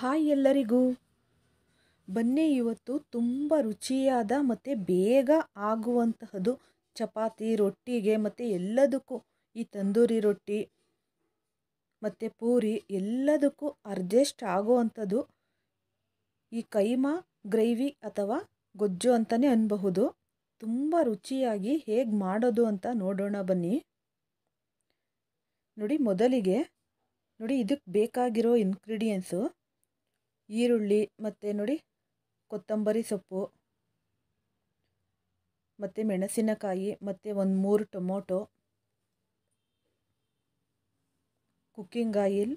Hi ಎಲ್ಲರಿಗೂ ಬನ್ನಿ ಇವತ್ತು ತುಂಬ ರುಚಿಯಾದ ಮತ್ತು ಬೇಗ ಆಗುವಂತಹದ್ದು ಚಪಾತಿ ರೊಟ್ಟಿಗೆ ಮತ್ತು ಎಲ್ಲದಕ್ಕೂ ಈ ತಂದೂರಿ ರೊಟ್ಟಿ ಮತ್ತು ಪೂರಿ ಎಲ್ಲದಕ್ಕೂ ಅರ್ಜೆಸ್ಟ್ ಆಗುವಂಥದ್ದು ಈ ಕೈಮಾ ಗ್ರೇವಿ ಅಥವಾ ಗೊಜ್ಜು ಅಂತಲೇ ಅನ್ಬಹುದು ತುಂಬ ರುಚಿಯಾಗಿ ಹೇಗೆ ಮಾಡೋದು ಅಂತ ನೋಡೋಣ ಬನ್ನಿ ನೋಡಿ ಮೊದಲಿಗೆ ನೋಡಿ ಇದಕ್ಕೆ ಬೇಕಾಗಿರೋ ಇನ್ಗ್ರೀಡಿಯೆಂಟ್ಸು ಈರುಳ್ಳಿ ಮತ್ತು ನೋಡಿ ಕೊತ್ತಂಬರಿ ಸೊಪ್ಪು ಮತ್ತು ಮೆಣಸಿನಕಾಯಿ ಮತ್ತು ಒಂದು ಮೂರು ಟೊಮೊಟೊ ಕುಕ್ಕಿಂಗ್ ಆಯಿಲ್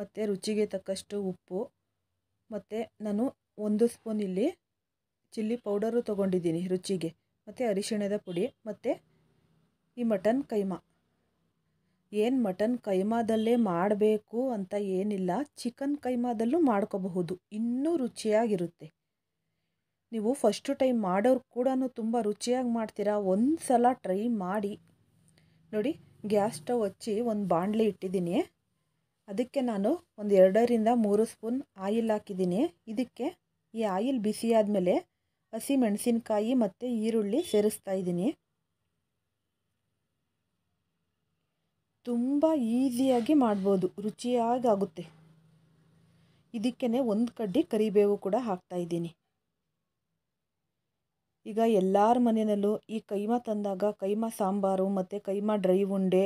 ಮತ್ತು ರುಚಿಗೆ ತಕ್ಕಷ್ಟು ಉಪ್ಪು ಮತ್ತು ನಾನು ಒಂದು ಸ್ಪೂನ್ ಇಲ್ಲಿ ಚಿಲ್ಲಿ ಪೌಡರು ತೊಗೊಂಡಿದ್ದೀನಿ ರುಚಿಗೆ ಮತ್ತು ಅರಿಶಿಣದ ಪುಡಿ ಮತ್ತು ಈ ಮಟನ್ ಕೈಮಾ ಏನು ಮಟನ್ ಕೈಮಾದಲ್ಲೇ ಮಾಡಬೇಕು ಅಂತ ಏನಿಲ್ಲ ಚಿಕನ್ ಕೈಮಾದಲ್ಲೂ ಮಾಡ್ಕೋಬಹುದು ಇನ್ನೂ ರುಚಿಯಾಗಿರುತ್ತೆ ನೀವು ಫಸ್ಟು ಟೈಮ್ ಮಾಡೋರು ಕೂಡ ತುಂಬ ರುಚಿಯಾಗಿ ಮಾಡ್ತೀರಾ ಒಂದು ಸಲ ಟ್ರೈ ಮಾಡಿ ನೋಡಿ ಗ್ಯಾಸ್ ಸ್ಟವ್ ಹಚ್ಚಿ ಒಂದು ಬಾಣಲೆ ಇಟ್ಟಿದ್ದೀನಿ ಅದಕ್ಕೆ ನಾನು ಒಂದು ಎರಡರಿಂದ ಮೂರು ಸ್ಪೂನ್ ಆಯಿಲ್ ಹಾಕಿದ್ದೀನಿ ಇದಕ್ಕೆ ಈ ಆಯಿಲ್ ಬಿಸಿ ಆದಮೇಲೆ ಹಸಿ ಮೆಣಸಿನಕಾಯಿ ಮತ್ತು ಈರುಳ್ಳಿ ಸೇರಿಸ್ತಾ ಇದ್ದೀನಿ ತುಂಬ ಈಸಿಯಾಗಿ ಮಾಡ್ಬೋದು ರುಚಿಯಾಗಿ ಆಗುತ್ತೆ ಇದಕ್ಕೇ ಒಂದು ಕಡ್ಡಿ ಕರಿಬೇವು ಕೂಡ ಇದ್ದೀನಿ ಈಗ ಎಲ್ಲರ ಮನೆಯಲ್ಲೂ ಈ ಕೈಮಾ ತಂದಾಗ ಕೈಮಾ ಸಾಂಬಾರು ಮತ್ತು ಕೈಮಾ ಡ್ರೈ ಉಂಡೆ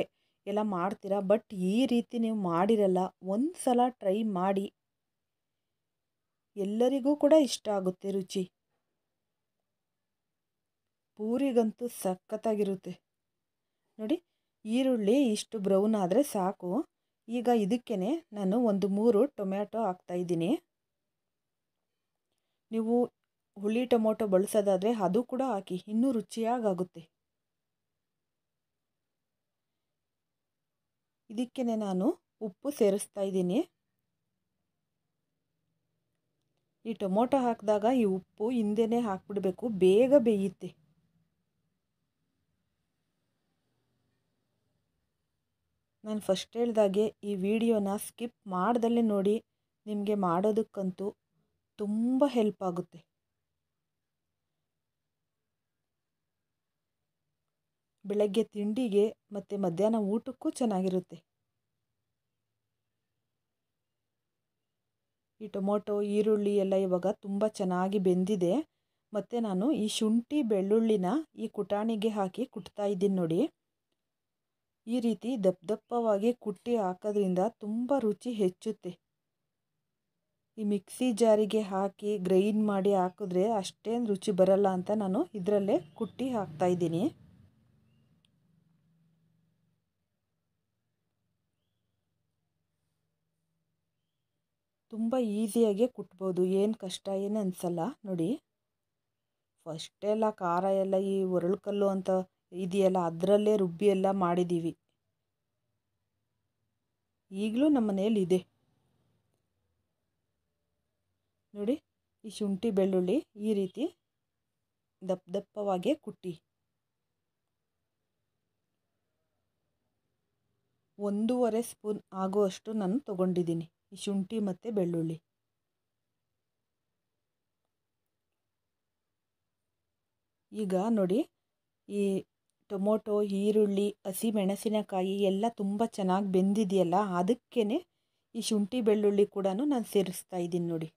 ಎಲ್ಲ ಮಾಡ್ತೀರಾ ಬಟ್ ಈ ರೀತಿ ನೀವು ಮಾಡಿರಲ್ಲ ಒಂದು ಸಲ ಟ್ರೈ ಮಾಡಿ ಎಲ್ಲರಿಗೂ ಕೂಡ ಇಷ್ಟ ಆಗುತ್ತೆ ರುಚಿ ಪೂರಿಗಂತೂ ಸಖತ್ತಾಗಿರುತ್ತೆ ನೋಡಿ ಈರುಳ್ಳಿ ಇಷ್ಟು ಬ್ರೌನ್ ಆದರೆ ಸಾಕು ಈಗ ಇದಕ್ಕೇ ನಾನು ಒಂದು ಮೂರು ಟೊಮ್ಯಾಟೊ ಇದ್ದೀನಿ ನೀವು ಹುಳಿ ಟೊಮೊಟೊ ಬಳಸೋದಾದರೆ ಅದು ಕೂಡ ಹಾಕಿ ಇನ್ನೂ ರುಚಿಯಾಗುತ್ತೆ ಇದಕ್ಕೇ ನಾನು ಉಪ್ಪು ಸೇರಿಸ್ತಾ ಇದ್ದೀನಿ ಈ ಟೊಮೊಟೊ ಹಾಕಿದಾಗ ಈ ಉಪ್ಪು ಹಿಂದೆನೇ ಹಾಕ್ಬಿಡಬೇಕು ಬೇಗ ಬೇಯುತ್ತೆ ನಾನು ಫಸ್ಟ್ ಹೇಳ್ದಾಗೆ ಈ ವಿಡಿಯೋನ ಸ್ಕಿಪ್ ಮಾಡ್ದಲ್ಲಿ ನೋಡಿ ನಿಮಗೆ ಮಾಡೋದಕ್ಕಂತೂ ತುಂಬ ಹೆಲ್ಪ್ ಆಗುತ್ತೆ ಬೆಳಗ್ಗೆ ತಿಂಡಿಗೆ ಮತ್ತು ಮಧ್ಯಾಹ್ನ ಊಟಕ್ಕೂ ಚೆನ್ನಾಗಿರುತ್ತೆ ಈ ಟೊಮೊಟೊ ಈರುಳ್ಳಿ ಎಲ್ಲ ಇವಾಗ ತುಂಬ ಚೆನ್ನಾಗಿ ಬೆಂದಿದೆ ಮತ್ತು ನಾನು ಈ ಶುಂಠಿ ಬೆಳ್ಳುಳ್ಳಿನ ಈ ಕುಟಾಣಿಗೆ ಹಾಕಿ ಕುಟ್ತಾ ಇದ್ದೀನಿ ನೋಡಿ ಈ ರೀತಿ ದಪ್ಪ ದಪ್ಪವಾಗಿ ಕುಟ್ಟಿ ಹಾಕೋದ್ರಿಂದ ತುಂಬ ರುಚಿ ಹೆಚ್ಚುತ್ತೆ ಈ ಮಿಕ್ಸಿ ಜಾರಿಗೆ ಹಾಕಿ ಗ್ರೈಂಡ್ ಮಾಡಿ ಹಾಕಿದ್ರೆ ಅಷ್ಟೇನು ರುಚಿ ಬರಲ್ಲ ಅಂತ ನಾನು ಇದರಲ್ಲೇ ಕುಟ್ಟಿ ಇದ್ದೀನಿ ತುಂಬ ಈಸಿಯಾಗೆ ಕುಟ್ಬೋದು ಏನು ಕಷ್ಟ ಏನು ಅನಿಸಲ್ಲ ನೋಡಿ ಫಸ್ಟೆಲ್ಲ ಖಾರ ಎಲ್ಲ ಈ ಒರಳುಕಲ್ಲು ಅಂತ ಇದೆಯಲ್ಲ ಅದರಲ್ಲೇ ರುಬ್ಬಿ ಎಲ್ಲ ಮಾಡಿದ್ದೀವಿ ಈಗಲೂ ನಮ್ಮ ಮನೇಲಿ ಇದೆ ನೋಡಿ ಈ ಶುಂಠಿ ಬೆಳ್ಳುಳ್ಳಿ ಈ ರೀತಿ ದಪ್ಪ ದಪ್ಪವಾಗೇ ಕುಟ್ಟಿ ಒಂದೂವರೆ ಸ್ಪೂನ್ ಆಗುವಷ್ಟು ನಾನು ತಗೊಂಡಿದ್ದೀನಿ ಈ ಶುಂಠಿ ಮತ್ತು ಬೆಳ್ಳುಳ್ಳಿ ಈಗ ನೋಡಿ ಈ ಟೊಮೊಟೊ ಈರುಳ್ಳಿ ಹಸಿಮೆಣಸಿನಕಾಯಿ ಎಲ್ಲ ತುಂಬ ಚೆನ್ನಾಗಿ ಬೆಂದಿದೆಯಲ್ಲ ಅದಕ್ಕೇ ಈ ಶುಂಠಿ ಬೆಳ್ಳುಳ್ಳಿ ಕೂಡ ನಾನು ಸೇರಿಸ್ತಾ ಇದ್ದೀನಿ ನೋಡಿ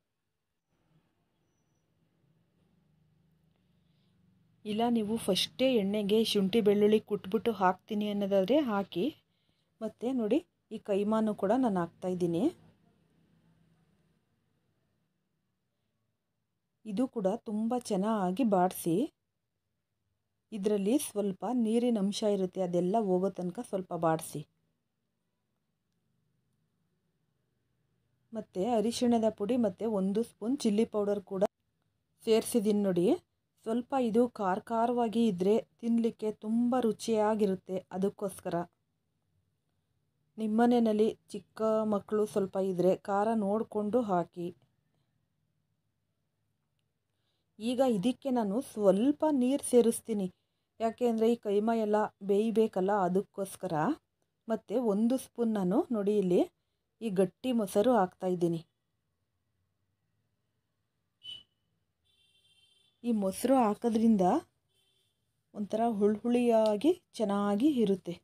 ಇಲ್ಲ ನೀವು ಫಸ್ಟೇ ಎಣ್ಣೆಗೆ ಶುಂಠಿ ಬೆಳ್ಳುಳ್ಳಿ ಕುಟ್ಬಿಟ್ಟು ಹಾಕ್ತೀನಿ ಅನ್ನೋದಾದರೆ ಹಾಕಿ ಮತ್ತು ನೋಡಿ ಈ ಕೈಮಾನು ಕೂಡ ನಾನು ಹಾಕ್ತಾಯಿದ್ದೀನಿ ಇದು ಕೂಡ ತುಂಬ ಚೆನ್ನಾಗಿ ಬಾಡಿಸಿ ಇದರಲ್ಲಿ ಸ್ವಲ್ಪ ನೀರಿನ ಅಂಶ ಇರುತ್ತೆ ಅದೆಲ್ಲ ಹೋಗೋ ತನಕ ಸ್ವಲ್ಪ ಬಾಡಿಸಿ ಮತ್ತು ಅರಿಶಿಣದ ಪುಡಿ ಮತ್ತು ಒಂದು ಸ್ಪೂನ್ ಚಿಲ್ಲಿ ಪೌಡರ್ ಕೂಡ ಸೇರಿಸಿದ್ದೀನಿ ನೋಡಿ ಸ್ವಲ್ಪ ಇದು ಖಾರ ಖಾರವಾಗಿ ಇದ್ದರೆ ತಿನ್ನಲಿಕ್ಕೆ ತುಂಬ ರುಚಿಯಾಗಿರುತ್ತೆ ಅದಕ್ಕೋಸ್ಕರ ನಿಮ್ಮನೆಯಲ್ಲಿ ಚಿಕ್ಕ ಮಕ್ಕಳು ಸ್ವಲ್ಪ ಇದ್ದರೆ ಖಾರ ನೋಡಿಕೊಂಡು ಹಾಕಿ ಈಗ ಇದಕ್ಕೆ ನಾನು ಸ್ವಲ್ಪ ನೀರು ಸೇರಿಸ್ತೀನಿ ಯಾಕೆ ಅಂದರೆ ಈ ಕೈಮಾ ಎಲ್ಲ ಬೇಯಬೇಕಲ್ಲ ಅದಕ್ಕೋಸ್ಕರ ಮತ್ತು ಒಂದು ಸ್ಪೂನ್ ನಾನು ನೋಡಿ ಇಲ್ಲಿ ಈ ಗಟ್ಟಿ ಮೊಸರು ಹಾಕ್ತಾಯಿದ್ದೀನಿ ಈ ಮೊಸರು ಹಾಕೋದ್ರಿಂದ ಒಂಥರ ಹುಳುಹುಳಿಯಾಗಿ ಚೆನ್ನಾಗಿ ಇರುತ್ತೆ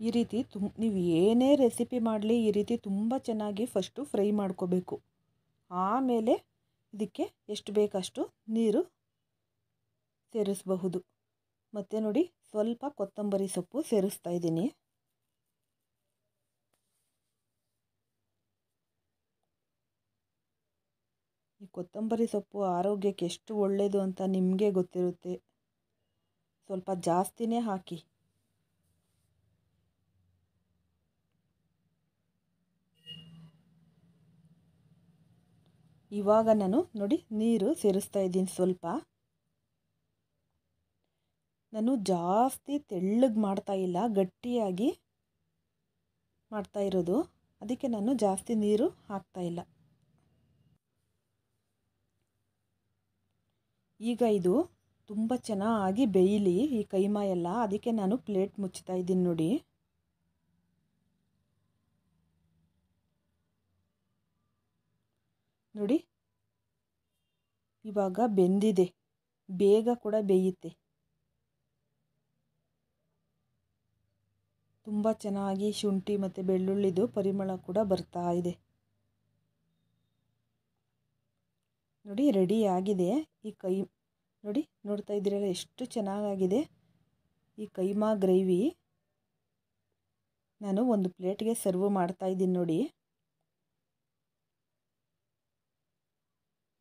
ಈ ರೀತಿ ತುಮ್ ನೀವು ಏನೇ ರೆಸಿಪಿ ಮಾಡಲಿ ಈ ರೀತಿ ತುಂಬ ಚೆನ್ನಾಗಿ ಫಸ್ಟು ಫ್ರೈ ಮಾಡ್ಕೋಬೇಕು ಆಮೇಲೆ ಇದಕ್ಕೆ ಎಷ್ಟು ಬೇಕಷ್ಟು ನೀರು ಸೇರಿಸಬಹುದು ಮತ್ತು ನೋಡಿ ಸ್ವಲ್ಪ ಕೊತ್ತಂಬರಿ ಸೊಪ್ಪು ಸೇರಿಸ್ತಾ ಇದ್ದೀನಿ ಈ ಕೊತ್ತಂಬರಿ ಸೊಪ್ಪು ಆರೋಗ್ಯಕ್ಕೆ ಎಷ್ಟು ಒಳ್ಳೆಯದು ಅಂತ ನಿಮಗೆ ಗೊತ್ತಿರುತ್ತೆ ಸ್ವಲ್ಪ ಜಾಸ್ತಿನೇ ಹಾಕಿ ಇವಾಗ ನಾನು ನೋಡಿ ನೀರು ಸೇರಿಸ್ತಾ ಇದ್ದೀನಿ ಸ್ವಲ್ಪ ನಾನು ಜಾಸ್ತಿ ತೆಳ್ಳಗೆ ಮಾಡ್ತಾ ಇಲ್ಲ ಗಟ್ಟಿಯಾಗಿ ಮಾಡ್ತಾ ಇರೋದು ಅದಕ್ಕೆ ನಾನು ಜಾಸ್ತಿ ನೀರು ಹಾಕ್ತಾ ಇಲ್ಲ ಈಗ ಇದು ತುಂಬ ಚೆನ್ನಾಗಿ ಬೇಯಲಿ ಈ ಕೈಮಾ ಎಲ್ಲ ಅದಕ್ಕೆ ನಾನು ಪ್ಲೇಟ್ ಮುಚ್ಚುತ್ತಾ ಇದ್ದೀನಿ ನೋಡಿ ನೋಡಿ ಇವಾಗ ಬೆಂದಿದೆ ಬೇಗ ಕೂಡ ಬೇಯುತ್ತೆ ತುಂಬ ಚೆನ್ನಾಗಿ ಶುಂಠಿ ಮತ್ತು ಬೆಳ್ಳುಳ್ಳಿದು ಪರಿಮಳ ಕೂಡ ಬರ್ತಾ ಇದೆ ನೋಡಿ ರೆಡಿ ಆಗಿದೆ ಈ ಕೈ ನೋಡಿ ನೋಡ್ತಾ ಇದ್ದೀರಲ್ಲ ಎಷ್ಟು ಚೆನ್ನಾಗಾಗಿದೆ ಈ ಕೈಮಾ ಗ್ರೇವಿ ನಾನು ಒಂದು ಪ್ಲೇಟ್ಗೆ ಸರ್ವ್ ಮಾಡ್ತಾ ಇದ್ದೀನಿ ನೋಡಿ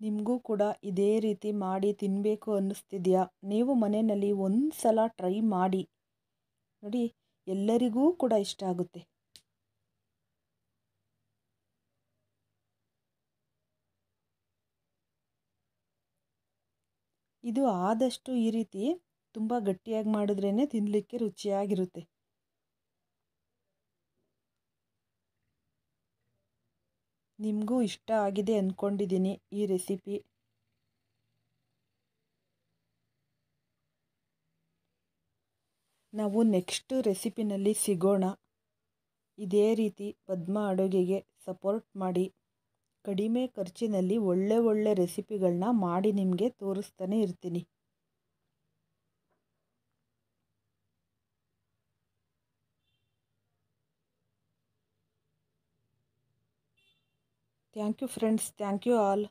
ನಿಮಗೂ ಕೂಡ ಇದೇ ರೀತಿ ಮಾಡಿ ತಿನ್ನಬೇಕು ಅನ್ನಿಸ್ತಿದೆಯಾ ನೀವು ಮನೆಯಲ್ಲಿ ಒಂದು ಸಲ ಟ್ರೈ ಮಾಡಿ ನೋಡಿ ಎಲ್ಲರಿಗೂ ಕೂಡ ಇಷ್ಟ ಆಗುತ್ತೆ ಇದು ಆದಷ್ಟು ಈ ರೀತಿ ತುಂಬ ಗಟ್ಟಿಯಾಗಿ ಮಾಡಿದ್ರೇ ತಿನ್ನಲಿಕ್ಕೆ ರುಚಿಯಾಗಿರುತ್ತೆ ನಿಮಗೂ ಇಷ್ಟ ಆಗಿದೆ ಅಂದ್ಕೊಂಡಿದ್ದೀನಿ ಈ ರೆಸಿಪಿ ನಾವು ನೆಕ್ಸ್ಟ್ ರೆಸಿಪಿನಲ್ಲಿ ಸಿಗೋಣ ಇದೇ ರೀತಿ ಪದ್ಮ ಅಡುಗೆಗೆ ಸಪೋರ್ಟ್ ಮಾಡಿ ಕಡಿಮೆ ಖರ್ಚಿನಲ್ಲಿ ಒಳ್ಳೆ ಒಳ್ಳೆ ರೆಸಿಪಿಗಳನ್ನ ಮಾಡಿ ನಿಮಗೆ ತೋರಿಸ್ತಾನೆ ಇರ್ತೀನಿ Thank you friends. Thank you all.